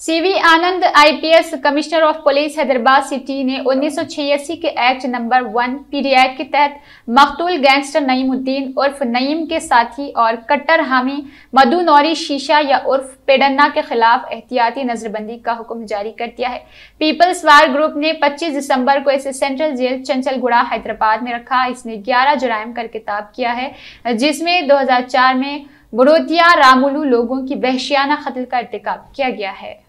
CV Anand IPS commissioner of police Hyderabad city ने उन्नीस के एक्ट नंबर वन पीडीएड के तहत मकतूल गैंगस्टर नईमुद्दीन उर्फ नईम के साथी और कट्टर हामी मधु नौरी शीशा या उर्फ पेडन्ना के खिलाफ एहतियाती नजरबंदी का हुक्म जारी कर दिया है पीपल्स वार ग्रुप ने 25 दिसंबर को इसे सेंट्रल जेल चंचलगुड़ा हैदराबाद में रखा इसने ग्यारह जुराम कर किताब किया है जिसमें दो में बड़ोतिया रामुलू लोगों की बहशियाना कत्ल का इरतकब किया गया है